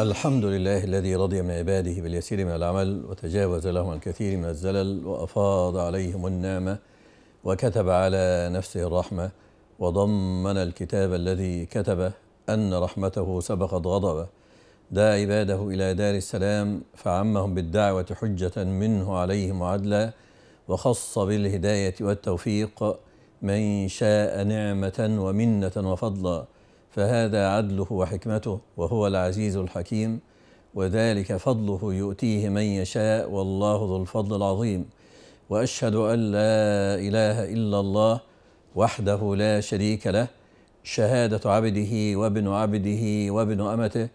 الحمد لله الذي رضي من عباده باليسير من العمل وتجاوز لهم الكثير من الزلل وأفاض عليهم النعمة وكتب على نفسه الرحمة وضمن الكتاب الذي كتبه أن رحمته سبقت غضبه دعا عباده إلى دار السلام فعمهم بالدعوة حجة منه عليهم وعدلا وخص بالهداية والتوفيق من شاء نعمة ومنة وفضلا فهذا عدله وحكمته وهو العزيز الحكيم وذلك فضله يؤتيه من يشاء والله ذو الفضل العظيم واشهد ان لا اله الا الله وحده لا شريك له شهاده عبده وابن عبده وابن امته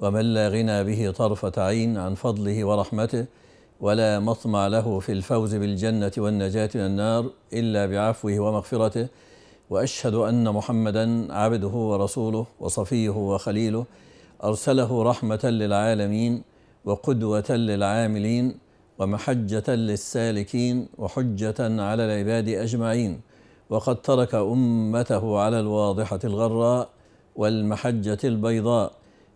ومن لا غنى به طرفه عين عن فضله ورحمته ولا مطمع له في الفوز بالجنه والنجاه من النار الا بعفوه ومغفرته واشهد ان محمدا عبده ورسوله وصفيه وخليله ارسله رحمه للعالمين وقدوه للعاملين ومحجه للسالكين وحجه على العباد اجمعين وقد ترك امته على الواضحه الغراء والمحجه البيضاء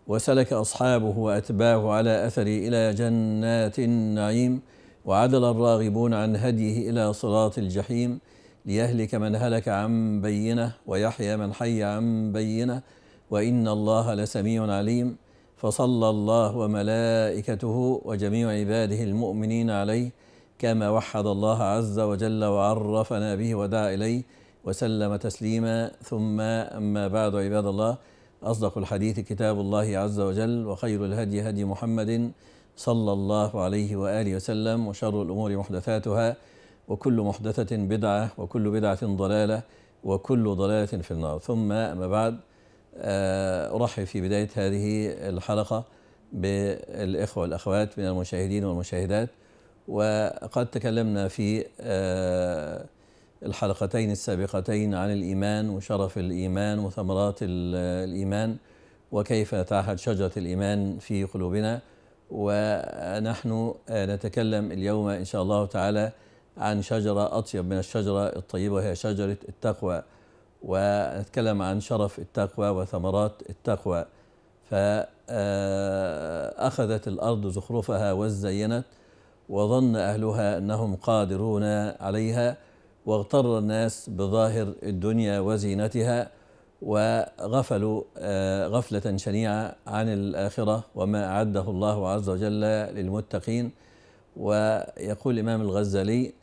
وسلك اصحابه واتباعه على اثر الى جنات النعيم وعدل الراغبون عن هديه الى صراط الجحيم ليهلك من هلك عن بينه ويحيى من حي عن بينه وان الله لسميع عليم فصلى الله وملائكته وجميع عباده المؤمنين عليه كما وحد الله عز وجل وعرفنا به ودعا اليه وسلم تسليما ثم اما بعد عباد الله اصدق الحديث كتاب الله عز وجل وخير الهدي هدي محمد صلى الله عليه واله وسلم وشر الامور محدثاتها وكل محدثة بدعة وكل بدعة ضلالة وكل ضلالة في النار ثم ما بعد آه، أرحب في بداية هذه الحلقة بالإخوة والأخوات من المشاهدين والمشاهدات وقد تكلمنا في آه، الحلقتين السابقتين عن الإيمان وشرف الإيمان وثمرات الإيمان وكيف تعهد شجرة الإيمان في قلوبنا ونحن آه، نتكلم اليوم إن شاء الله تعالى عن شجرة أطيب من الشجرة الطيبة وهي شجرة التقوى ونتكلم عن شرف التقوى وثمرات التقوى فأخذت آه، الأرض زخرفها وازينت وظن أهلها أنهم قادرون عليها واغتر الناس بظاهر الدنيا وزينتها وغفلوا آه، غفلة شنيعة عن الآخرة وما أعده الله عز وجل للمتقين ويقول الإمام الغزالي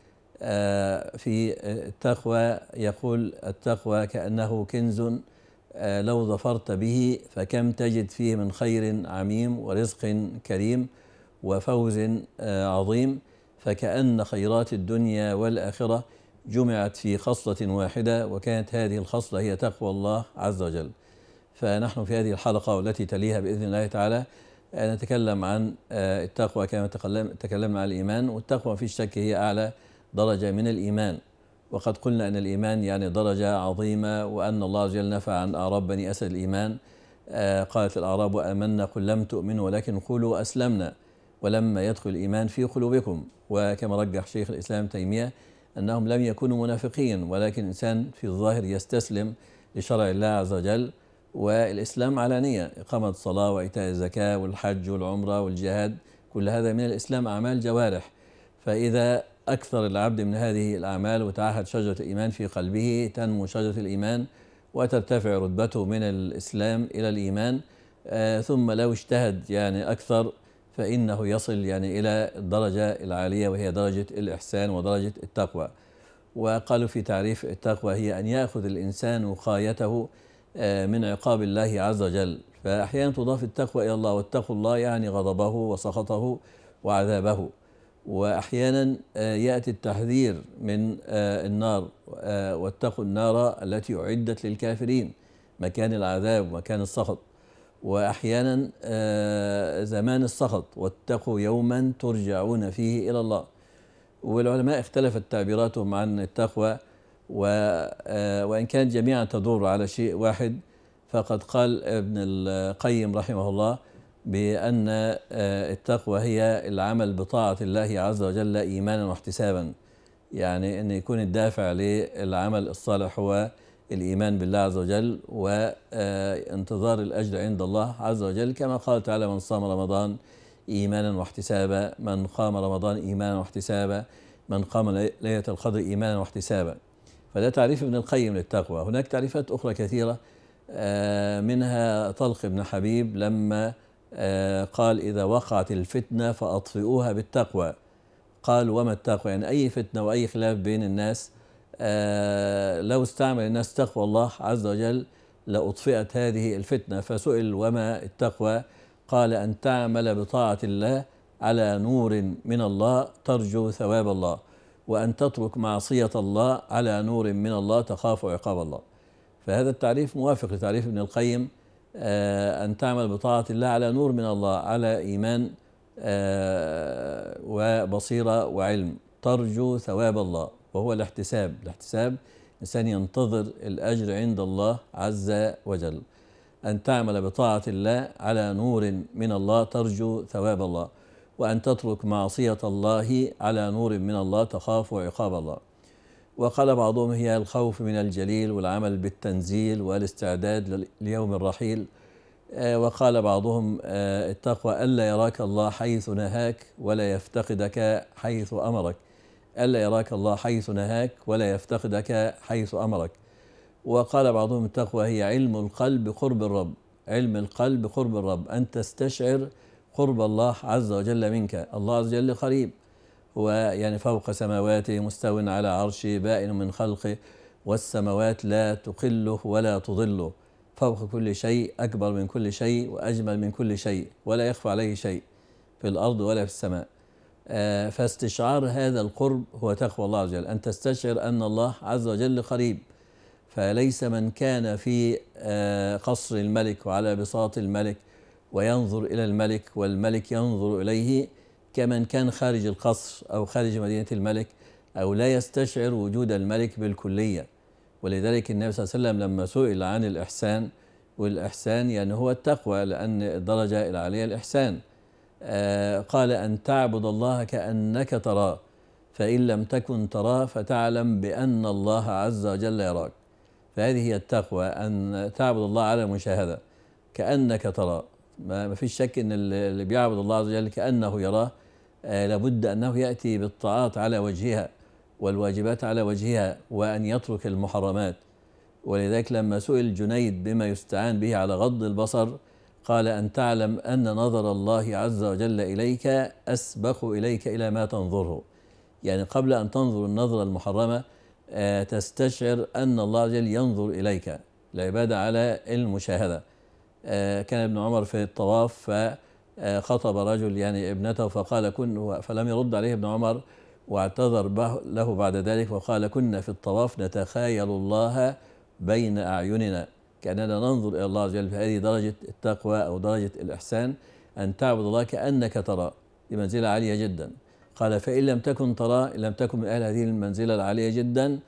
آه، في التقوى يقول التقوى كأنه كنز آه، لو ظفرت به فكم تجد فيه من خير عميم ورزق كريم وفوز آه، عظيم فكأن خيرات الدنيا والآخرة جمعت في خصلة واحدة وكانت هذه الخصلة هي تقوى الله عز وجل فنحن في هذه الحلقة والتي تليها بإذن الله تعالى نتكلم عن التقوى كما تكلمنا عن الإيمان والتقوى في الشك هي أعلى درجة من الإيمان وقد قلنا أن الإيمان يعني درجة عظيمة وأن الله عز وجل نفى عن أعراب بني أسد الإيمان آه، قالت الأعراب آمنا قل لم تؤمنوا ولكن قولوا أسلمنا ولما يدخل الإيمان في قلوبكم وكما رجح شيخ الإسلام تيمية أنهم لم يكونوا منافقين ولكن الإنسان في الظاهر يستسلم لشرع الله عز وجل والإسلام علانية إقامة الصلاة وإيتاء الزكاة والحج والعمرة والجهاد كل هذا من الإسلام أعمال جوارح فإذا أكثر العبد من هذه الأعمال وتعهد شجرة الإيمان في قلبه تنمو شجرة الإيمان وترتفع رتبته من الإسلام إلى الإيمان آه، ثم لو اجتهد يعني أكثر فإنه يصل يعني إلى الدرجة العالية وهي درجة الإحسان ودرجة التقوى وقالوا في تعريف التقوى هي أن يأخذ الإنسان وقايته آه، من عقاب الله عز وجل فأحيانا تضاف التقوى إلى الله واتقوا الله يعني غضبه وسخطه وعذابه واحيانا آه، ياتي التحذير من آه، النار آه، واتقوا النار التي اعدت للكافرين مكان العذاب ومكان السخط واحيانا زمان السخط واتقوا يوما ترجعون فيه الى الله والعلماء اختلفت تعبيراتهم عن التقوى وان كان جميعا تدور على شيء واحد فقد قال ابن القيم رحمه الله بأن آه، التقوى هي العمل بطاعة الله عز وجل إيمانا واحتسابا يعني أن يكون الدافع للعمل الصالح هو الإيمان بالله عز وجل وانتظار آه، الأجر عند الله عز وجل كما قال تعالى من صام رمضان إيمانا واحتسابا من قام رمضان إيمانا واحتسابا من قام ليلة القدر إيمانا واحتسابا فده تعريف ابن القيم للتقوى هناك تعريفات أخرى كثيرة آه، منها طلق ابن حبيب لما آه، قال إذا وقعت الفتنة فأطفئوها بالتقوى قال وما التقوى يعني أي فتنة وأي خلاف بين الناس آه، لو استعمل الناس تقوى الله عز وجل لأطفئت هذه الفتنة فسئل وما التقوى قال أن تعمل بطاعة الله على نور من الله ترجو ثواب الله وأن تترك معصية الله على نور من الله تخاف عقاب الله فهذا التعريف موافق لتعريف ابن القيم آه، أن تعمل بطاعة الله على نور من الله على إيمان آه، وبصيرة وعلم ترجو ثواب الله وهو الاحتساب الاحتساب إنسان ينتظر الأجر عند الله عز وجل أن تعمل بطاعة الله على نور من الله ترجو ثواب الله وأن تترك معصية الله على نور من الله تخاف عقاب الله وقال بعضهم هي الخوف من الجليل والعمل بالتنزيل والاستعداد ليوم الرحيل آه، وقال بعضهم آه، التقوى ألا يراك الله حيث نهاك ولا يفتقدك حيث أمرك ألا يراك الله حيث نهاك ولا يفتقدك حيث أمرك وقال بعضهم التقوى هي علم القلب قرب الرب علم القلب قرب الرب أن تستشعر قرب الله عز وجل منك الله عز وجل قريب ويعني فوق سماواته مستو على عرشه بائن من خلقه والسماوات لا تقله ولا تضله فوق كل شيء أكبر من كل شيء وأجمل من كل شيء ولا يخفى عليه شيء في الأرض ولا في السماء آه، فاستشعار هذا القرب هو تقوى الله عز وجل أن تستشعر أن الله عز وجل قريب فليس من كان في آه، قصر الملك وعلى بساط الملك وينظر إلى الملك والملك ينظر إليه كمن كان خارج القصر أو خارج مدينة الملك أو لا يستشعر وجود الملك بالكلية ولذلك النبي صلى الله عليه وسلم لما سئل عن الإحسان والإحسان يعني هو التقوى لأن الدرجة العالية الإحسان آه، قال أن تعبد الله كأنك تراه فإن لم تكن تراه فتعلم بأن الله عز وجل يراك فهذه هي التقوى أن تعبد الله على المشاهدة كأنك تراه ما فيش شك أن اللي بيعبد الله عز وجل كأنه يراه آه، لابد أنه يأتي بالطاعات على وجهها والواجبات على وجهها وأن يترك المحرمات ولذلك لما سئل جنيد بما يستعان به على غض البصر قال أن تعلم أن نظر الله عز وجل إليك أسبق إليك إلى ما تنظره يعني قبل أن تنظر النظرة المحرمة آه، تستشعر أن الله عز وجل ينظر إليك العبادة على المشاهدة آه، كان ابن عمر في الطواف ف خطب رجل يعني ابنته فقال كن فلم يرد عليه ابن عمر واعتذر له بعد ذلك وقال كنا في الطواف نتخايل الله بين أعيننا كأننا ننظر إلى الله عز وجل فهذه درجة التقوى أو درجة الإحسان أن تعبد الله كأنك ترى بمنزلة عالية جدا قال فإن لم تكن ترى إن لم تكن من أهل هذه المنزلة العالية جدا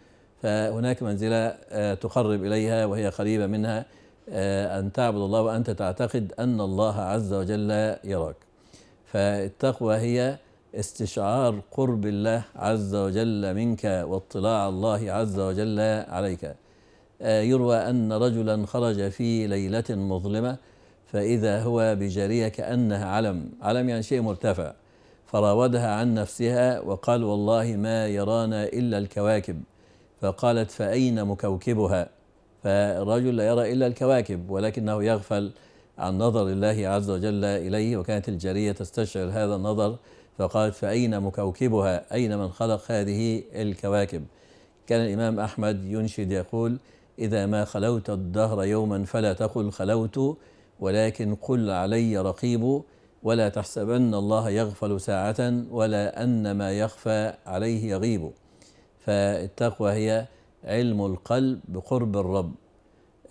فهناك منزلة آه، تقرب إليها وهي قريبة منها آه، أن تعبد الله وأنت تعتقد أن الله عز وجل يراك فالتقوى هي استشعار قرب الله عز وجل منك واطلاع الله عز وجل عليك آه، يروى أن رجلا خرج في ليلة مظلمة فإذا هو بجارية كأنها علم علم يعني شيء مرتفع فراودها عن نفسها وقال والله ما يرانا إلا الكواكب فقالت فأين مكوكبها فالرجل لا يرى إلا الكواكب ولكنه يغفل عن نظر الله عز وجل إليه وكانت الجارية تستشعر هذا النظر فقالت فأين مكوكبها أين من خلق هذه الكواكب كان الإمام أحمد ينشد يقول إذا ما خلوت الدهر يوما فلا تقل خلوت ولكن قل علي رقيب ولا تحسبن الله يغفل ساعة ولا أن ما يخفى عليه يغيب فالتقوى هي علم القلب بقرب الرب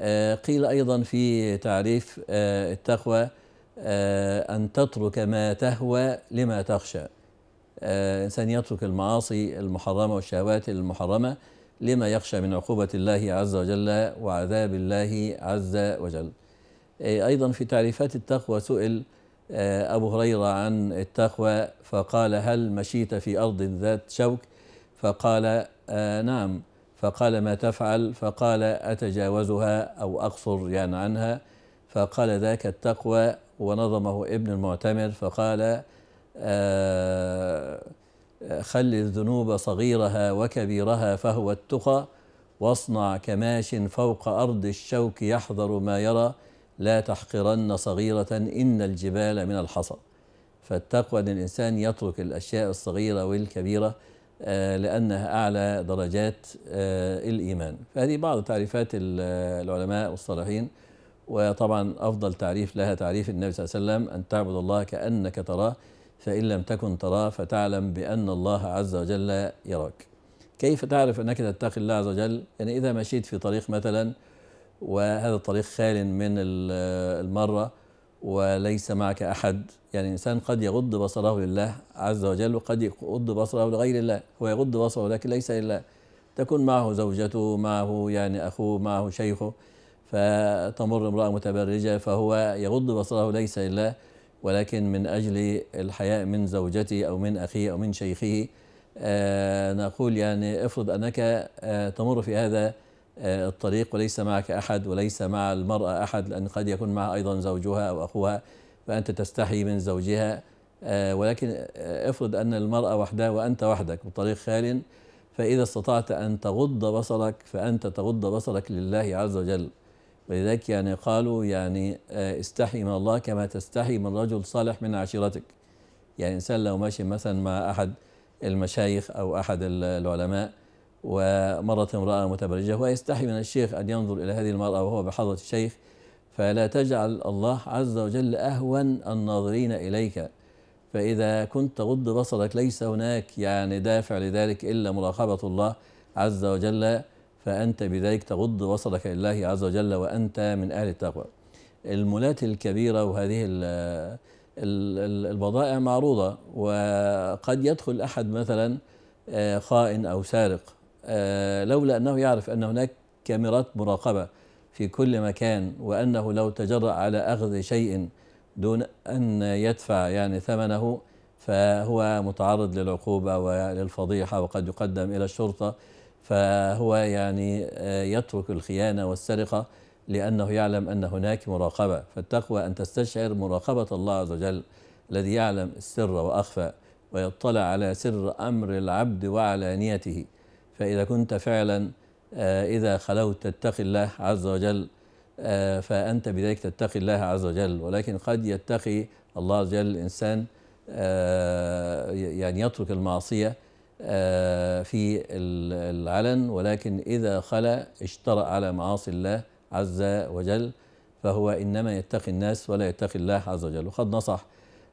آه، قيل أيضا في تعريف آه، التقوى آه، أن تترك ما تهوى لما تخشى إنسان يترك المعاصي المحرمة والشهوات المحرمة لما يخشى من عقوبة الله عز وجل وعذاب الله عز وجل أيضا في تعريفات التقوى سئل أبو هريرة عن التقوى فقال هل مشيت في أرض ذات شوك فقال نعم فقال ما تفعل فقال أتجاوزها أو أقصر يعني عنها فقال ذاك التقوى ونظمه ابن المعتمر فقال آه، خل الذنوب صغيرها وكبيرها فهو التقى واصنع كماش فوق أرض الشوك يحذر ما يرى لا تحقرن صغيرة إن الجبال من الحصى فالتقوى أن الإنسان يترك الأشياء الصغيرة والكبيرة آه، لأنها أعلى درجات آه، الإيمان فهذه بعض تعريفات آه، العلماء والصالحين وطبعا أفضل تعريف لها تعريف النبي صلى الله عليه وسلم أن تعبد الله كأنك تراه فإن لم تكن تراه فتعلم بأن الله عز وجل يراك كيف تعرف أنك تتقي الله عز وجل يعني إذا مشيت في طريق مثلا وهذا الطريق خال من المرة وليس معك أحد يعني الإنسان قد يغض بصره لله عز وجل وقد يغض بصره لغير الله هو يغض بصره لكن ليس لله تكون معه زوجته معه يعني أخوه معه شيخه فتمر امرأة متبرجة فهو يغض بصره ليس لله ولكن من أجل الحياء من زوجته أو من أخيه أو من شيخه آه نقول يعني افرض أنك آه تمر في هذا آه، الطريق وليس معك أحد وليس مع المرأة أحد لأن قد يكون معها أيضا زوجها أو أخوها فأنت تستحي من زوجها آه، ولكن آه، افرض أن المرأة وحدها وأنت وحدك بطريق خال فإذا استطعت أن تغض بصرك فأنت تغض بصرك لله عز وجل ولذلك يعني قالوا يعني استحي من الله كما تستحي من رجل صالح من عشيرتك يعني إنسان لو ماشي مثلا مع أحد المشايخ أو أحد العلماء ومرت امرأة متبرجة ويستحي من الشيخ أن ينظر إلى هذه المرأة وهو بحضرة الشيخ فلا تجعل الله عز وجل أهون الناظرين إليك فإذا كنت تغض بصرك ليس هناك يعني دافع لذلك إلا مراقبة الله عز وجل فأنت بذلك تغض بصرك لله عز وجل وأنت من أهل التقوى المولات الكبيرة وهذه البضائع معروضة وقد يدخل أحد مثلا آه، خائن أو سارق آه، لولا أنه يعرف أن هناك كاميرات مراقبة في كل مكان وأنه لو تجرأ على أخذ شيء دون أن يدفع يعني ثمنه فهو متعرض للعقوبة وللفضيحة وقد يقدم إلى الشرطة فهو يعني آه، يترك الخيانة والسرقة لأنه يعلم أن هناك مراقبة فالتقوى أن تستشعر مراقبة الله عز وجل الذي يعلم السر وأخفى ويطلع على سر أمر العبد وعلى نيته فإذا كنت فعلا آه، إذا خلوت تتقي الله عز وجل آه، فأنت بذلك تتقي الله عز وجل ولكن قد يتقي الله عز وجل الإنسان آه، يعني يترك المعصية في العلن ولكن إذا خلى اجترأ على معاصي الله عز وجل فهو إنما يتقي الناس ولا يتقي الله عز وجل وقد نصح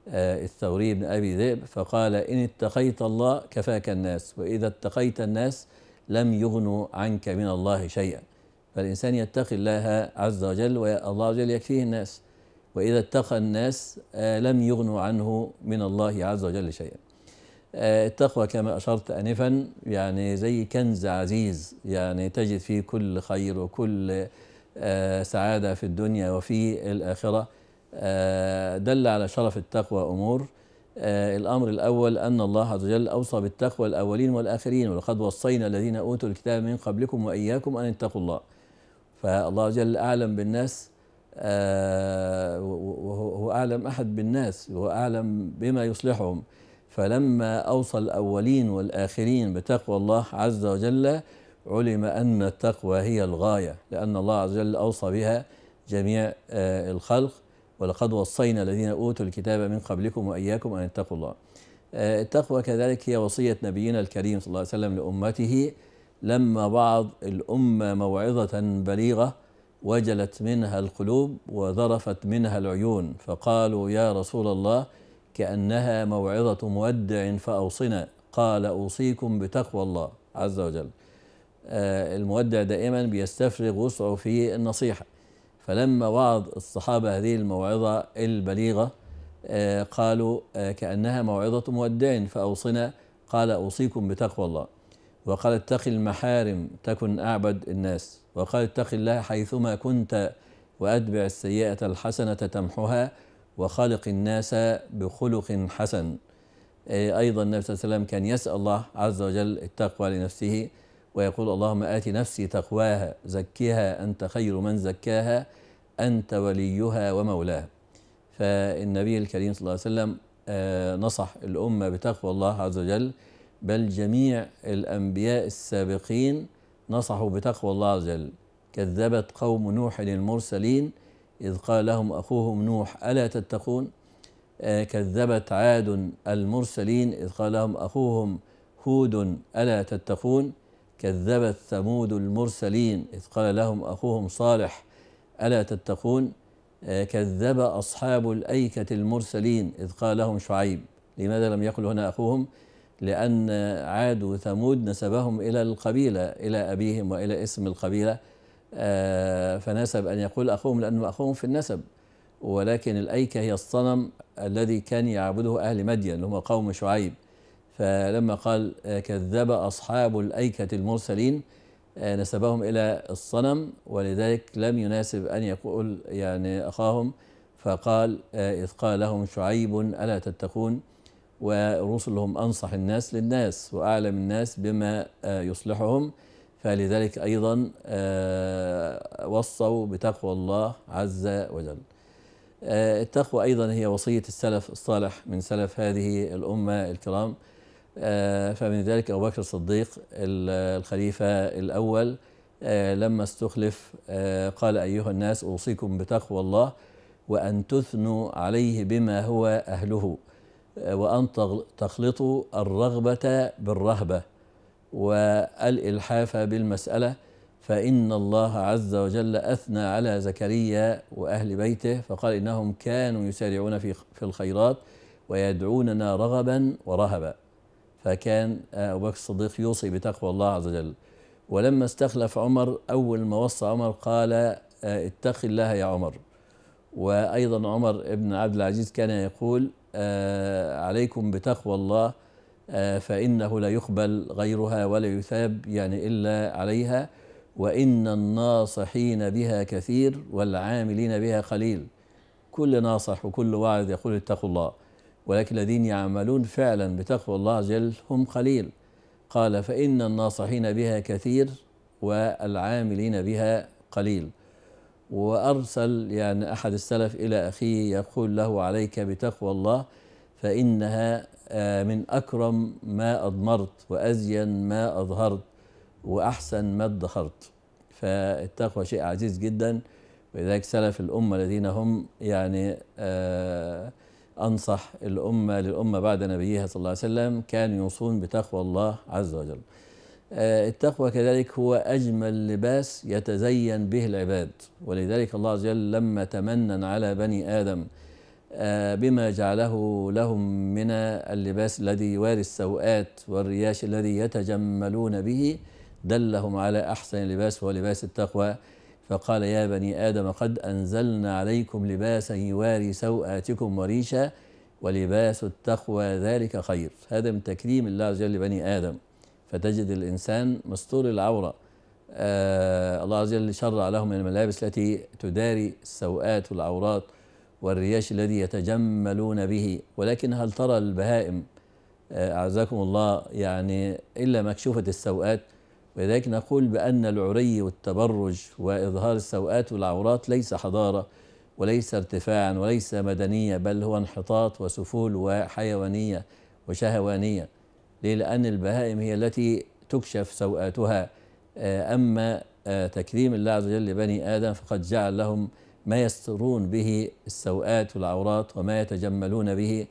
آه، الثوري بن أبي ذئب فقال إن اتقيت الله كفاك الناس وإذا اتقيت الناس لم يغنوا عنك من الله شيئا فالإنسان يتقي الله عز وجل والله عز وجل يكفيه الناس وإذا اتقى الناس آه، لم يغنوا عنه من الله عز وجل شيئا آه، التقوى كما أشرت أنفا يعني زي كنز عزيز يعني تجد فيه كل خير وكل سعادة في الدنيا وفي الآخرة آه، دل على شرف التقوى أمور آه، الأمر الأول أن الله عز وجل أوصى بالتقوى الأولين والآخرين ولقد وصينا الذين أوتوا الكتاب من قبلكم وإياكم أن اتقوا الله فالله عز وجل أعلم بالناس آه، وهو أعلم أحد بالناس وهو أعلم بما يصلحهم فلما أوصى الأولين والآخرين بتقوى الله عز وجل علم أن التقوى هي الغاية لأن الله عز وجل أوصى بها جميع الخلق ولقد وصينا الذين أوتوا الكتاب من قبلكم وإياكم أن اتقوا الله آه، التقوى كذلك هي وصية نبينا الكريم صلى الله عليه وسلم لأمته لما بعض الأمة موعظة بليغة وجلت منها القلوب وذرفت منها العيون فقالوا يا رسول الله كأنها موعظة مودع فأوصنا قال أوصيكم بتقوى الله عز وجل آه، المودع دائما بيستفرغ وسعه في النصيحه فلما وعظ الصحابة هذه الموعظة البليغة آه، قالوا آه، كأنها موعظة مودع فأوصنا قال أوصيكم بتقوى الله وقال اتق المحارم تكن أعبد الناس وقال اتق الله حيثما كنت وأتبع السيئة الحسنة تمحها وخالق الناس بخلق حسن آه، أيضا النبي صلى الله عليه وسلم كان يسأل الله عز وجل التقوى لنفسه ويقول اللهم آت نفسي تقواها زكها أنت خير من زكاها أنت وليها ومولاها فالنبي الكريم صلى الله عليه وسلم آه، نصح الأمة بتقوى الله عز وجل بل جميع الأنبياء السابقين نصحوا بتقوى الله عز وجل كذبت قوم نوح المرسلين إذ قال لهم أخوهم نوح ألا تتقون آه، كذبت عاد المرسلين إذ قال لهم أخوهم هود ألا تتقون كذبت ثمود المرسلين إذ قال لهم أخوهم صالح ألا تتقون آه، كذب أصحاب الأيكة المرسلين إذ قال لهم شعيب لماذا لم يقل هنا أخوهم لأن عاد وثمود نسبهم إلى القبيلة إلى أبيهم وإلى اسم القبيلة آه، فنسب أن يقول أخوهم لأنه أخوهم في النسب ولكن الأيكة هي الصنم الذي كان يعبده أهل مدين هم قوم شعيب فلما قال آه، كذب أصحاب الأيكة المرسلين آه، نسبهم إلى الصنم ولذلك لم يناسب أن يقول يعني أخاهم فقال آه، إذ قال لهم شعيب ألا تتقون ورسلهم أنصح الناس للناس وأعلم الناس بما يصلحهم فلذلك أيضا وصوا بتقوى الله عز وجل التقوى أيضا هي وصية السلف الصالح من سلف هذه الأمة الكرام آه، فمن ذلك أبو بكر الصديق الخليفة الأول آه، لما استخلف آه، قال أيها الناس أوصيكم بتقوى الله وأن تثنوا عليه بما هو أهله وأن تخلطوا الرغبة بالرهبة والإلحاف بالمسألة فإن الله عز وجل أثنى على زكريا وأهل بيته فقال إنهم كانوا يسارعون في الخيرات ويدعوننا رغبا ورهبا فكان آه، أبو بكر الصديق يوصي بتقوى الله عز وجل ولما استخلف عمر أول ما وصى عمر قال آه، اتق الله يا عمر وأيضا عمر بن عبد العزيز كان يقول آه، عليكم بتقوى الله فإنه لا يقبل غيرها ولا يثاب يعني إلا عليها وإن الناصحين بها كثير والعاملين بها قليل كل ناصح وكل واعظ يقول اتقوا الله ولكن الذين يعملون فعلا بتقوى الله عز وجل هم قليل قال فإن الناصحين بها كثير والعاملين بها قليل وأرسل يعني أحد السلف إلى أخيه يقول له عليك بتقوى الله فإنها آه، من أكرم ما أضمرت وأزين ما أظهرت وأحسن ما ادخرت فالتقوى شيء عزيز جدا ولذلك سلف الأمة الذين هم يعني آه أنصح الأمة للأمة بعد نبيها صلى الله عليه وسلم كانوا يوصون بتقوى الله عز وجل آه، التقوى كذلك هو أجمل لباس يتزين به العباد ولذلك الله عز وجل لما تمنن على بني آدم آه، بما جعله لهم من اللباس الذي يواري السوءات والرياش الذي يتجملون به دلهم على أحسن لباس هو لباس التقوى فقال يا بني آدم قد أنزلنا عليكم لباسا يواري سوآتكم وريشا ولباس التقوى ذلك خير هذا من تكريم الله عز وجل لبني آدم فتجد الإنسان مستور العورة آه الله عز وجل شرع لهم من الملابس التي تداري السوءات والعورات والرياش الذي يتجملون به ولكن هل ترى البهائم آه، أعزكم الله يعني إلا مكشوفة السوءات ولذلك نقول بأن العري والتبرج وإظهار السوءات والعورات ليس حضارة وليس ارتفاعا وليس مدنية بل هو انحطاط وسفول وحيوانية وشهوانية ليه؟ لأن البهائم هي التي تكشف سوءاتها آه، أما آه، تكريم الله عز وجل لبني آدم فقد جعل لهم ما يسترون به السوءات والعورات وما يتجملون به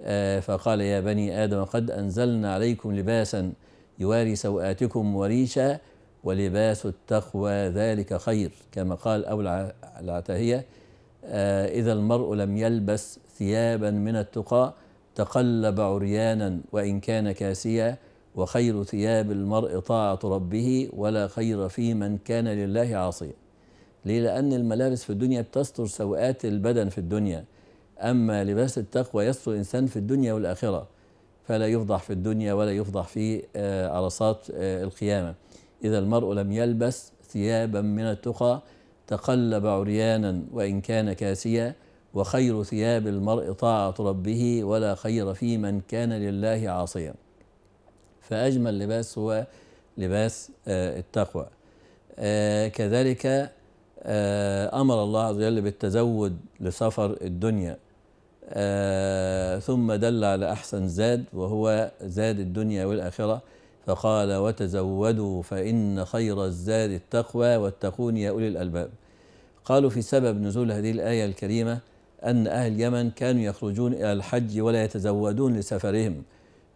آه، فقال يا بني آدم قد أنزلنا عليكم لباسا يواري سوآتكم وريشا ولباس التقوى ذلك خير كما قال أبو العتاهية آه، إذا المرء لم يلبس ثيابا من التقى تقلب عريانا وإن كان كاسيا وخير ثياب المرء طاعة ربه ولا خير في من كان لله عاصيا ليه لأن الملابس في الدنيا بتستر سوءات البدن في الدنيا أما لباس التقوى يستر الإنسان في الدنيا والآخرة فلا يفضح في الدنيا ولا يفضح في آه، عرصات آه، القيامة إذا المرء لم يلبس ثيابا من التقى تقلب عريانا وإن كان كاسيا وخير ثياب المرء طاعة ربه ولا خير في من كان لله عاصيا فأجمل لباس هو لباس آه، التقوى كذلك أمر الله عز وجل بالتزود لسفر الدنيا آه ثم دل على أحسن زاد وهو زاد الدنيا والآخرة فقال وتزودوا فإن خير الزاد التقوى واتقون يا أولي الألباب قالوا في سبب نزول هذه الآية الكريمة أن أهل اليمن كانوا يخرجون إلى الحج ولا يتزودون لسفرهم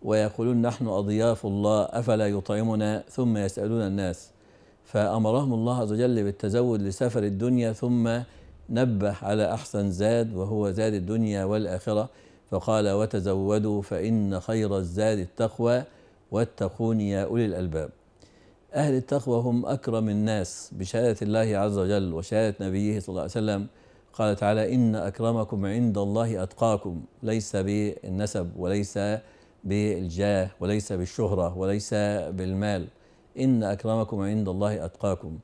ويقولون نحن أضياف الله أفلا يطعمنا ثم يسألون الناس فأمرهم الله عز وجل بالتزود لسفر الدنيا ثم نبه على أحسن زاد وهو زاد الدنيا والآخرة فقال وتزودوا فإن خير الزاد التقوى واتقون يا أولي الألباب أهل التقوى هم أكرم الناس بشهادة الله عز وجل وشهادة نبيه صلى الله عليه وسلم قال تعالى إن أكرمكم عند الله أتقاكم ليس بالنسب وليس بالجاه وليس بالشهرة وليس بالمال إن أكرمكم عند الله أتقاكم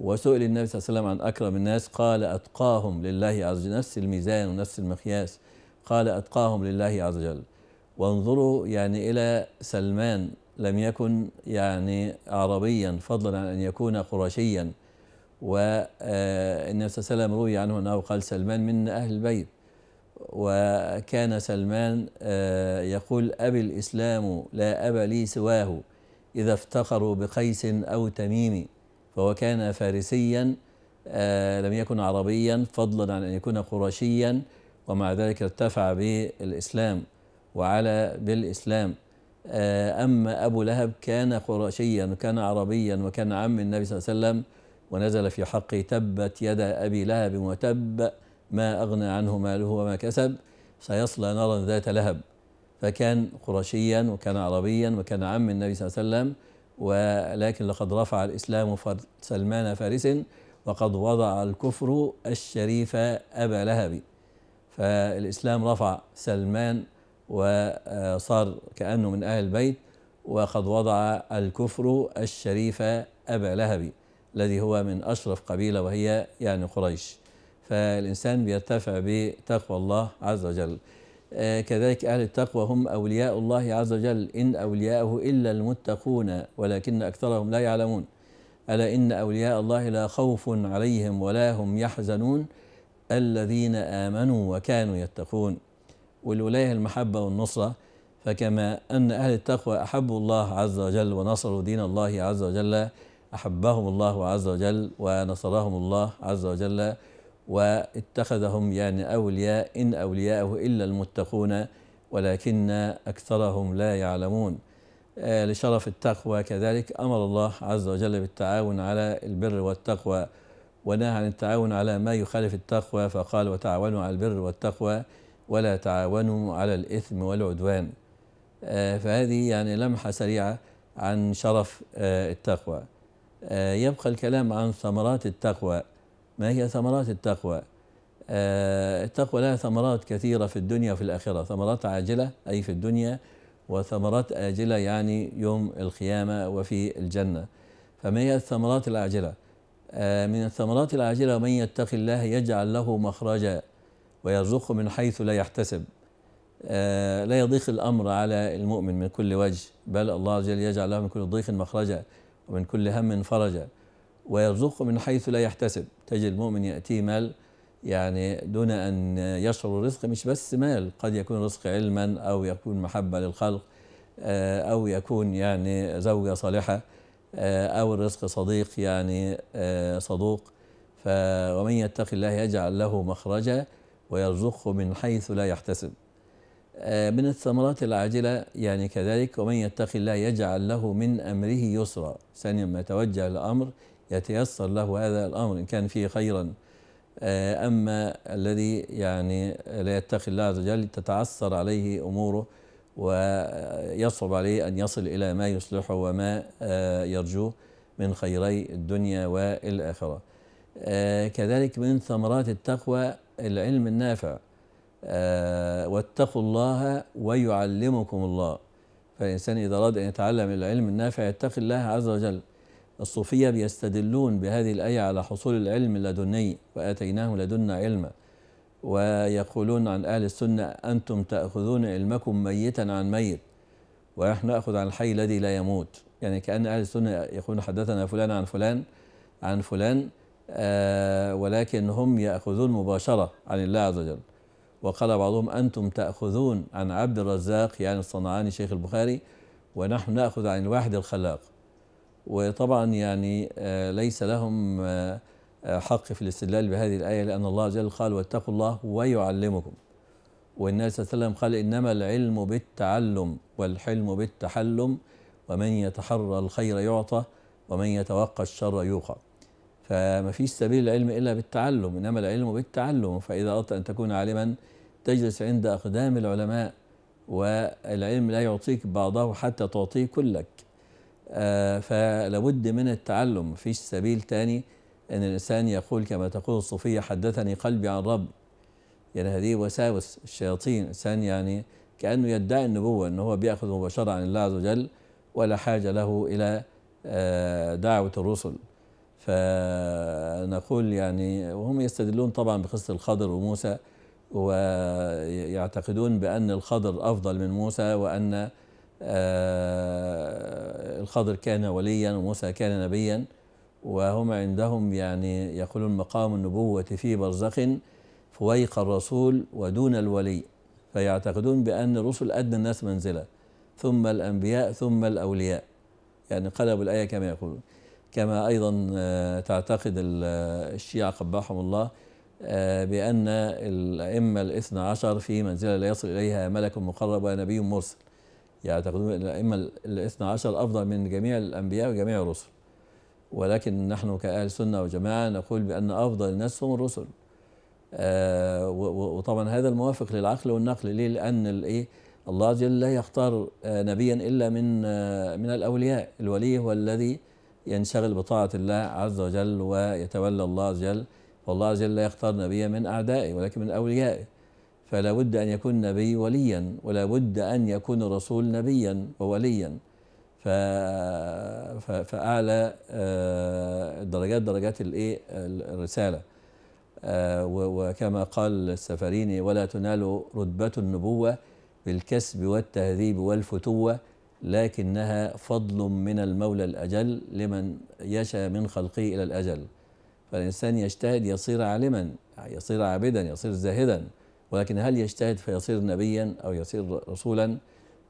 وسئل النبي صلى الله عليه وسلم عن أكرم الناس قال أتقاهم لله عز وجل نفس الميزان ونفس المقياس قال أتقاهم لله عز وجل وانظروا يعني إلى سلمان لم يكن يعني عربيا فضلا عن أن يكون قرشيا والنبي آه، صلى الله عليه وسلم روي عنه أنه قال سلمان من أهل البيت وكان سلمان آه، يقول أبي الإسلام لا أب لي سواه إذا افتخروا بقيس أو تميم فهو كان فارسيا آه، لم يكن عربيا فضلا عن أن يكون قرشيا ومع ذلك ارتفع بالإسلام وعلى بالإسلام آه، أما أبو لهب كان قرشيا وكان عربيا وكان عم النبي صلى الله عليه وسلم ونزل في حقه تبت يد أبي لهب وتب ما أغنى عنه ماله وما كسب سيصلى نارا ذات لهب فكان قرشيا وكان عربيا وكان عم النبي صلى الله عليه وسلم ولكن لقد رفع الإسلام سلمان فارس وقد وضع الكفر الشريف أبا لهب فالإسلام رفع سلمان وصار كأنه من أهل البيت وقد وضع الكفر الشريف أبا لهب الذي هو من أشرف قبيلة وهي يعني قريش فالإنسان بيرتفع بتقوى الله عز وجل آه، كذلك أهل التقوى هم أولياء الله عز وجل إن أولياءه إلا المتقون ولكن أكثرهم لا يعلمون ألا إن أولياء الله لا خوف عليهم ولا هم يحزنون الذين آمنوا وكانوا يتقون والولاية المحبة والنصرة فكما أن أهل التقوى أحبوا الله عز وجل ونصروا دين الله عز وجل أحبهم الله عز وجل ونصرهم الله عز وجل واتخذهم يعني أولياء إن أولياءه إلا المتقون ولكن أكثرهم لا يعلمون آه، لشرف التقوى كذلك أمر الله عز وجل بالتعاون على البر والتقوى ونهى عن التعاون على ما يخالف التقوى فقال وتعاونوا على البر والتقوى ولا تعاونوا على الإثم والعدوان آه، فهذه يعني لمحة سريعة عن شرف آه، التقوى يبقى الكلام عن ثمرات التقوى ما هي ثمرات التقوى آه، التقوى لها ثمرات كثيرة في الدنيا وفي الآخرة ثمرات عاجلة أي في الدنيا وثمرات آجلة يعني يوم القيامة وفي الجنة فما هي الثمرات العاجلة آه، من الثمرات العاجلة من يتقي الله يجعل له مخرجا ويرزقه من حيث لا يحتسب آه، لا يضيق الأمر على المؤمن من كل وجه بل الله عز وجل يجعل له من كل ضيق مخرجا ومن كل هم فرجا ويرزقه من حيث لا يحتسب تجد المؤمن يأتيه مال يعني دون أن يشعر الرزق مش بس مال قد يكون رزق علما أو يكون محبة للخلق آه، أو يكون يعني زوجة صالحة آه، أو الرزق صديق يعني آه، صدوق ف ومن يتق الله يجعل له مخرجا ويرزقه من حيث لا يحتسب من الثمرات العاجلة يعني كذلك ومن يتق الله يجعل له من أمره يسرا ثانيا ما توجه الأمر يتيسر له هذا الأمر إن كان فيه خيرا آه، أما الذي يعني لا يتقي الله عز وجل تتعثر عليه أموره ويصعب عليه أن يصل إلى ما يصلحه وما آه، يرجوه من خيري الدنيا والآخرة آه، كذلك من ثمرات التقوى العلم النافع واتقوا الله ويعلمكم الله فالإنسان إذا أراد أن يتعلم العلم النافع يتقي الله عز وجل الصوفية بيستدلون بهذه الآية على حصول العلم اللدني وآتيناه لدنا علما ويقولون عن أهل السنة أنتم تأخذون علمكم ميتا عن ميت ونحن نأخذ عن الحي الذي لا يموت يعني كأن أهل السنة يقولون حدثنا فلان عن فلان عن فلان آه ولكن هم يأخذون مباشرة عن الله عز وجل وقال بعضهم أنتم تأخذون عن عبد الرزاق يعني الصنعاني شيخ البخاري ونحن نأخذ عن الواحد الخلاق وطبعا يعني آه، ليس لهم آه، آه، حق في الاستدلال بهذه الآية لأن الله جل قال واتقوا الله ويعلمكم والنبي صلى الله عليه وسلم قال إنما العلم بالتعلم والحلم بالتحلم ومن يتحرى الخير يعطى ومن يتوقى الشر يوقى فما فيش سبيل العلم إلا بالتعلم إنما العلم بالتعلم فإذا أردت أن تكون عالما تجلس عند أقدام العلماء والعلم لا يعطيك بعضه حتى تعطيه كلك آه، فلابد من التعلم مفيش سبيل تاني أن الإنسان يقول كما تقول الصوفية حدثني قلبي عن رب يعني هذه وساوس الشياطين الإنسان يعني كأنه يدعي النبوة أنه هو بيأخذ مباشرة عن الله عز وجل ولا حاجة له إلى آه، دعوة الرسل فنقول يعني وهم يستدلون طبعا بقصة الخضر وموسى ويعتقدون بأن الخضر أفضل من موسى وأن آه، الخضر كان وليا وموسى كان نبيا وهم عندهم يعني يقولون مقام النبوة في برزخ فويق الرسول ودون الولي فيعتقدون بأن الرسل أدنى الناس منزلة ثم الأنبياء ثم الأولياء يعني قلبوا الآية كما يقولون كما أيضا آه، تعتقد آه، الشيعة قبحهم الله بأن الأئمة الاثنى عشر في منزلة لا يصل إليها ملك مقرب ونبي مرسل يعتقدون الأئمة الاثنى عشر أفضل من جميع الأنبياء وجميع الرسل ولكن نحن كأهل سنة وجماعة نقول بأن أفضل الناس هم الرسل آه وطبعا هذا الموافق للعقل والنقل ليه لأن الإيه الله جل لا يختار آه، نبيا إلا من آه، من الأولياء الولي هو الذي ينشغل بطاعة الله عز وجل ويتولى الله عز وجل والله جل لا يختار نبيا من أعدائه ولكن من أوليائه فلا بد أن يكون النبي وليا ولا بد أن يكون الرسول نبيا ووليا فأعلى آه، درجات درجات الإيه الرسالة آه، وكما قال السفريني ولا تنال رتبة النبوة بالكسب والتهذيب والفتوة لكنها فضل من المولى الأجل لمن يشاء من خلقه إلى الأجل فالإنسان يجتهد يصير عالما يصير عابدا يصير زاهدا ولكن هل يجتهد فيصير نبيا أو يصير رسولا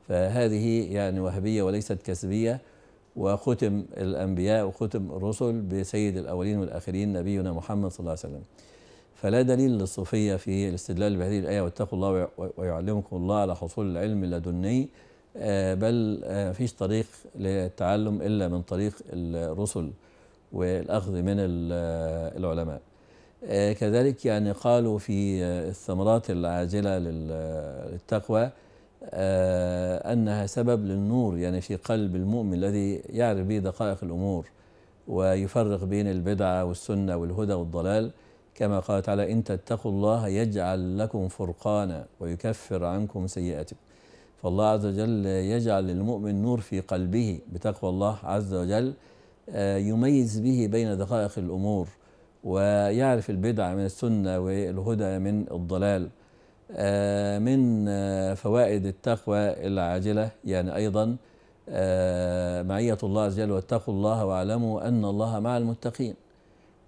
فهذه يعني وهبية وليست كسبية وختم الأنبياء وختم الرسل بسيد الأولين والآخرين نبينا محمد صلى الله عليه وسلم فلا دليل للصوفية في الاستدلال بهذه الآية واتقوا الله ويعلمكم الله على حصول العلم اللدني آه، بل آه، فيش طريق للتعلم إلا من طريق الرسل والأخذ من آه، العلماء آه، كذلك يعني قالوا في آه، الثمرات العاجلة آه، للتقوى أنها سبب للنور يعني في قلب المؤمن الذي يعرف به دقائق الأمور ويفرق بين البدعة والسنة والهدى والضلال كما قال تعالى إن تتقوا الله يجعل لكم فرقانا ويكفر عنكم سيئاتكم فالله عز وجل يجعل للمؤمن نور في قلبه بتقوى الله عز وجل يميز به بين دقائق الأمور ويعرف البدعة من السنة والهدى من الضلال آه، من آه، فوائد التقوى العاجلة يعني أيضا آه، معية الله عز وجل واتقوا الله واعلموا أن الله مع المتقين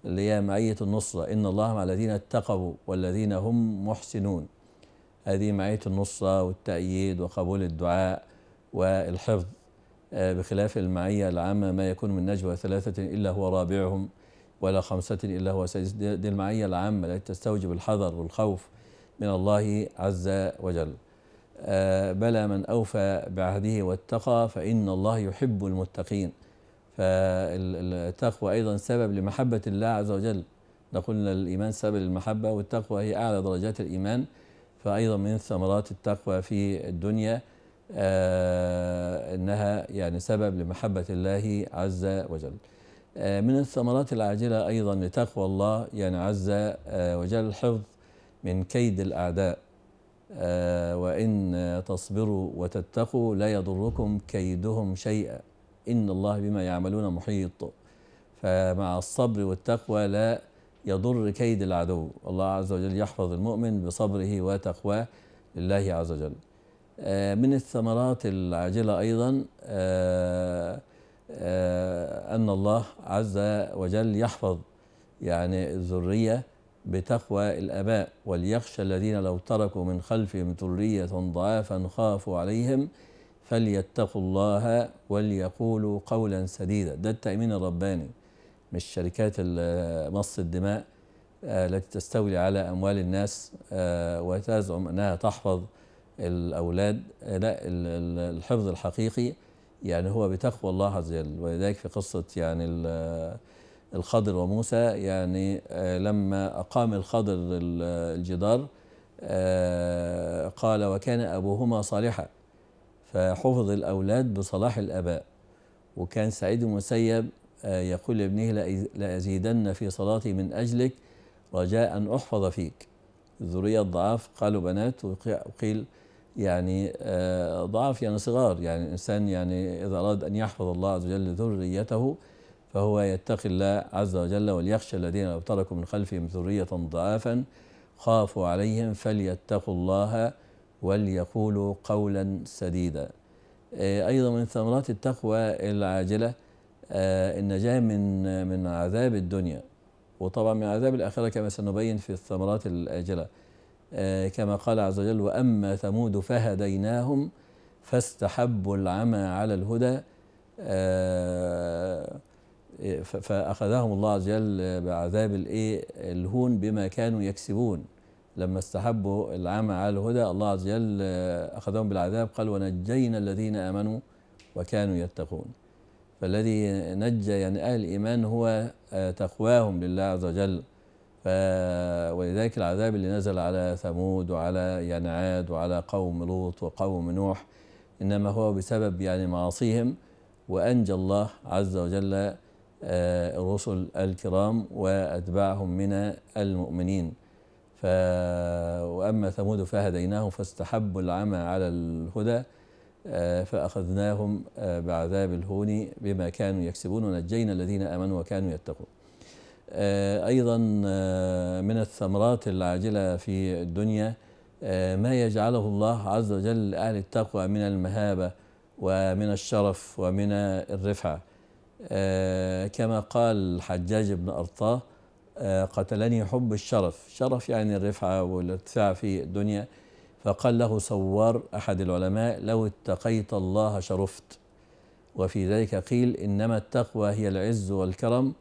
اللي هي معية النصرة إن الله مع الذين اتقوا والذين هم محسنون هذه معية النصرة والتأييد وقبول الدعاء والحفظ بخلاف المعية العامة ما يكون من نجوى ثلاثة إلا هو رابعهم ولا خمسة إلا هو سيس دي المعية العامة التي تستوجب الحذر والخوف من الله عز وجل آه، بلى من أوفى بعهده واتقى فإن الله يحب المتقين فالتقوى أيضا سبب لمحبة الله عز وجل قلنا الإيمان سبب للمحبة والتقوى هي أعلى درجات الإيمان فأيضا من ثمرات التقوى في الدنيا آه، أنها يعني سبب لمحبة الله عز وجل آه، من الثمرات العاجلة أيضا لتقوى الله يعني عز آه، وجل الحفظ من كيد الأعداء آه، وإن تصبروا وتتقوا لا يضركم كيدهم شيئا إن الله بما يعملون محيط فمع الصبر والتقوى لا يضر كيد العدو الله عز وجل يحفظ المؤمن بصبره وتقواه لله عز وجل من الثمرات العاجلة أيضا آه، أن الله عز وجل يحفظ يعني الذرية بتقوى الآباء وليخشى الذين لو تركوا من خلفهم ذرية ضعافا خافوا عليهم فليتقوا الله وليقولوا قولا سديدا ده التأمين الرباني مش شركات مص الدماء آه، التي تستولي على أموال الناس آه، وتزعم أنها تحفظ الأولاد لا الحفظ الحقيقي يعني هو بتقوى الله عز وجل ولذلك في قصة يعني الخضر وموسى يعني آه، لما أقام الخضر الجدار آه، قال وكان أبوهما صالحا فحفظ الأولاد بصلاح الآباء وكان سعيد المسيب آه، يقول لابنه لأزيدن في صلاتي من أجلك رجاء أن أحفظ فيك الذرية الضعاف قالوا بنات وقيل يعني آه، ضعف يعني صغار يعني الإنسان يعني إذا أراد أن يحفظ الله عز وجل ذريته فهو يتقي الله عز وجل وليخشى الذين لو تركوا من خلفهم ذرية ضعافا خافوا عليهم فليتقوا الله وليقولوا قولا سديدا آه، أيضا من ثمرات التقوى العاجلة آه، النجاة من من عذاب الدنيا وطبعا من عذاب الآخرة كما سنبين في الثمرات الآجلة آه، كما قال عز وجل وأما ثمود فهديناهم فاستحبوا العمى على الهدى آه، إيه، فأخذهم الله عز وجل بعذاب الإيه الهون بما كانوا يكسبون لما استحبوا العمى على الهدى الله عز وجل آه، أخذهم بالعذاب قال ونجينا الذين آمنوا وكانوا يتقون فالذي نجى يعني أهل الإيمان هو تقواهم لله عز وجل ف ولذلك العذاب اللي نزل على ثمود وعلى يعني عاد وعلى قوم لوط وقوم نوح إنما هو بسبب يعني معاصيهم وأنجى الله عز وجل آه، الرسل الكرام وأتباعهم من المؤمنين ف وأما ثمود فهديناهم فاستحبوا العمى على الهدى آه، فأخذناهم آه، بعذاب الهون بما كانوا يكسبون ونجينا الذين آمنوا وكانوا يتقون آه، أيضا آه، من الثمرات العاجلة في الدنيا آه، ما يجعله الله عز وجل أهل التقوى من المهابة ومن الشرف ومن الرفعة كما قال الحجاج بن أرطاه قتلني حب الشرف شرف يعني الرفعة والارتفاع في الدنيا فقال له سوار أحد العلماء لو اتقيت الله شرفت وفي ذلك قيل إنما التقوى هي العز والكرم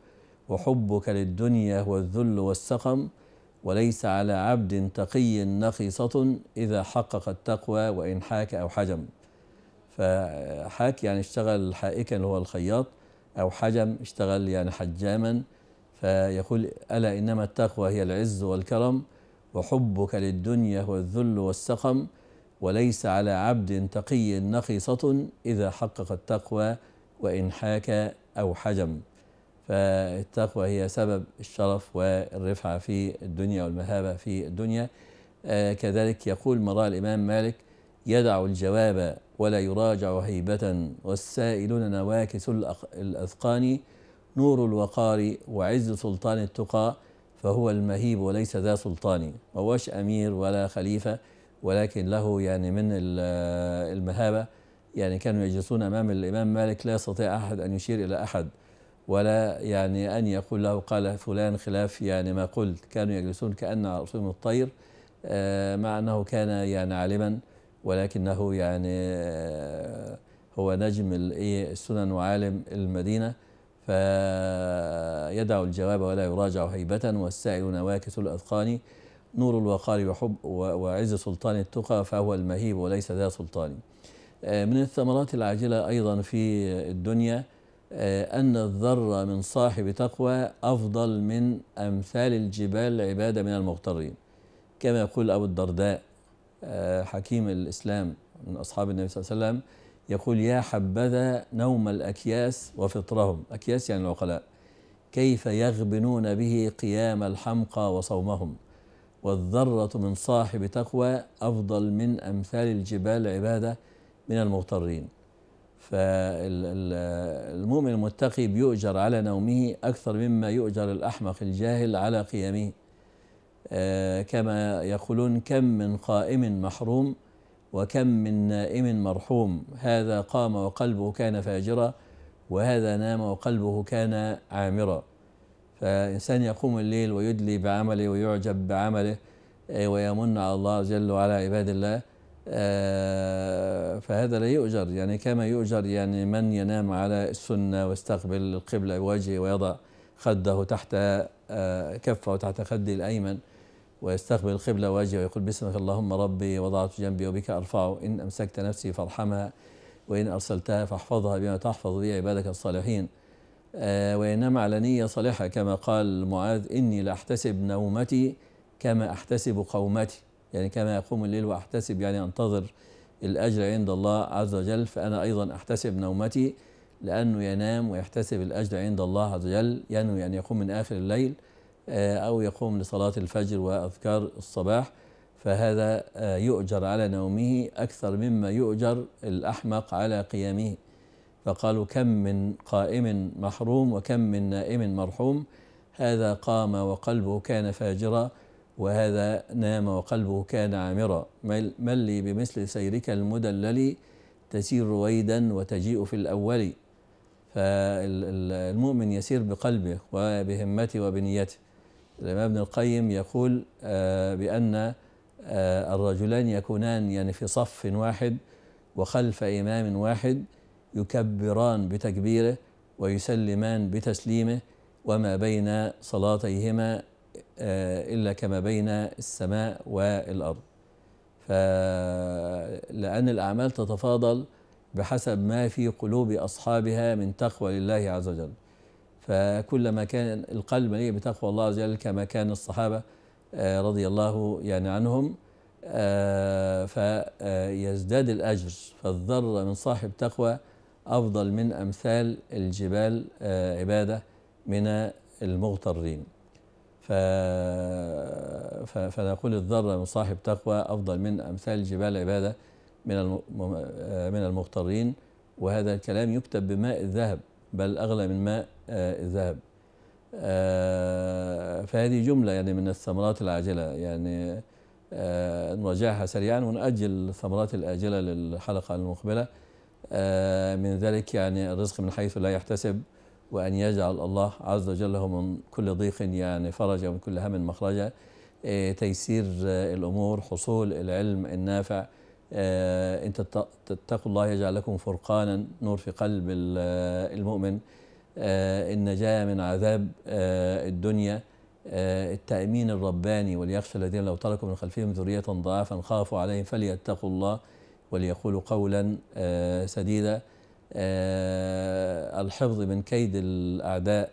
وحبك للدنيا هو الذل والسقم وليس على عبد تقي نقيصة إذا حقق التقوى وإن حاك أو حجم فحاك يعني اشتغل حائكا هو الخياط أو حجم اشتغل يعني حجاما فيقول ألا إنما التقوى هي العز والكرم وحبك للدنيا هو الذل والسقم وليس على عبد تقي نقيصة إذا حقق التقوى وإن حاك أو حجم فالتقوى هي سبب الشرف والرفعة في الدنيا والمهابة في الدنيا آه، كذلك يقول مراء الإمام مالك يدع الجواب ولا يراجع هيبة والسائلون نواكس الأثقان نور الوقار وعز سلطان التقى فهو المهيب وليس ذا سلطان هوش أمير ولا خليفة ولكن له يعني من المهابة يعني كانوا يجلسون أمام الإمام مالك لا يستطيع أحد أن يشير إلى أحد ولا يعني أن يقول له قال فلان خلاف يعني ما قلت كانوا يجلسون كأن على الطير آه، مع أنه كان يعني عالما ولكنه يعني آه، هو نجم إيه، السنن وعالم المدينة فيدع الجواب ولا يراجع هيبة والسائل نواكس الأذقان نور الوقار وحب وعز سلطان التقى فهو المهيب وليس ذا سلطان آه، من الثمرات العاجلة أيضا في الدنيا آه، أن الذرة من صاحب تقوى أفضل من أمثال الجبال عبادة من المغترين كما يقول أبو الدرداء آه، حكيم الإسلام من أصحاب النبي صلى الله عليه وسلم يقول يا حبذا نوم الأكياس وفطرهم أكياس يعني العقلاء كيف يغبنون به قيام الحمقى وصومهم والذرة من صاحب تقوى أفضل من أمثال الجبال عبادة من المغترين فالمؤمن المتقي بيؤجر على نومه أكثر مما يؤجر الأحمق الجاهل على قيامه آه، كما يقولون كم من قائم محروم وكم من نائم مرحوم هذا قام وقلبه كان فاجرا وهذا نام وقلبه كان عامرا فإنسان يقوم الليل ويدلي بعمله ويعجب بعمله آه، ويمن على الله جل وعلا عباد الله آه، فهذا لا يؤجر يعني كما يؤجر يعني من ينام على السنة واستقبل القبلة بوجهه ويضع خده تحت آه، كفه تحت خده الأيمن ويستقبل القبلة وجهه ويقول باسمك اللهم ربي وضعت جنبي وبك أرفعه إن أمسكت نفسي فارحمها وإن أرسلتها فاحفظها بما تحفظ به عبادك الصالحين آه، وينام على نية صالحة كما قال معاذ إني لأحتسب نومتي كما أحتسب قومتي يعني كما يقوم الليل وأحتسب يعني أنتظر الأجر عند الله عز وجل فأنا أيضا أحتسب نومتي لأنه ينام ويحتسب الأجر عند الله عز وجل ينوي يعني أن يقوم من آخر الليل آه، أو يقوم لصلاة الفجر وأذكار الصباح فهذا آه، يؤجر على نومه أكثر مما يؤجر الأحمق على قيامه فقالوا كم من قائم محروم وكم من نائم مرحوم هذا قام وقلبه كان فاجرا وهذا نام وقلبه كان عامرا من لي بمثل سيرك المدلل تسير رويدا وتجيء في الأول فالمؤمن يسير بقلبه وبهمته وبنيته الإمام ابن القيم يقول آه، بأن آه، الرجلان يكونان يعني في صف واحد وخلف إمام واحد يكبران بتكبيره ويسلمان بتسليمه وما بين صلاتيهما آه، إلا كما بين السماء والأرض لأن الأعمال تتفاضل بحسب ما في قلوب أصحابها من تقوى لله عز وجل فكلما كان القلب مليء بتقوى الله عز وجل كما كان الصحابة آه، رضي الله يعني عنهم آه، فيزداد الأجر فالذرة من صاحب تقوى أفضل من أمثال الجبال عبادة من المغترين فنقول الذرة من صاحب تقوى أفضل من أمثال الجبال عبادة من آه، من المغترين وهذا الكلام يكتب بماء الذهب بل أغلى من ماء آه، الذهب آه، فهذه جملة يعني من الثمرات العاجلة يعني نراجعها سريعا ونأجل الثمرات الآجلة للحلقة المقبلة من ذلك يعني الرزق من حيث لا يحتسب وأن يجعل الله عز وجل من كل ضيق يعني فرجا ومن كل هم مخرجا إيه، تيسير آه، الأمور حصول العلم النافع آه، أن تتقوا الله يجعل لكم فرقانا نور في قلب آه، المؤمن النجاة من عذاب الدنيا التأمين الرباني وليخشى الذين لو تركوا من خلفهم ذرية ضعافا خافوا عليهم فليتقوا الله وليقولوا قولا سديدا آه، الحفظ من كيد الأعداء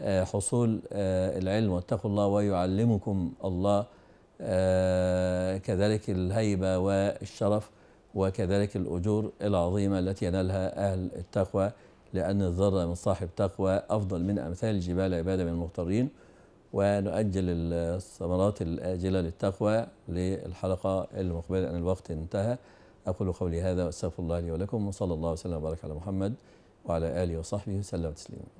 آه، حصول آه، العلم واتقوا الله ويعلمكم الله كذلك الهيبة والشرف وكذلك الأجور العظيمة التي ينالها أهل التقوى لأن الذرة من صاحب تقوى أفضل من أمثال الجبال عبادة من المغترين ونؤجل الثمرات الآجلة للتقوى للحلقة المقبلة أن الوقت انتهى أقول قولي هذا وأستغفر الله لي ولكم وصلى الله وسلم وبارك على محمد وعلى آله وصحبه وسلم تسليما